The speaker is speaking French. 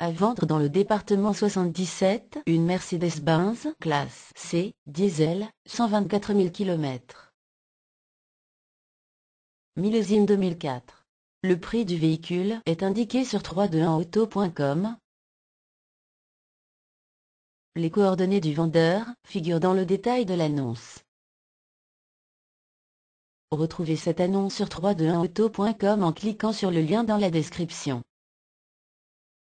À vendre dans le département 77, une Mercedes-Benz classe C, diesel, 124 000 km. Millésime 2004. Le prix du véhicule est indiqué sur 321auto.com. Les coordonnées du vendeur figurent dans le détail de l'annonce. Retrouvez cette annonce sur 321auto.com en cliquant sur le lien dans la description.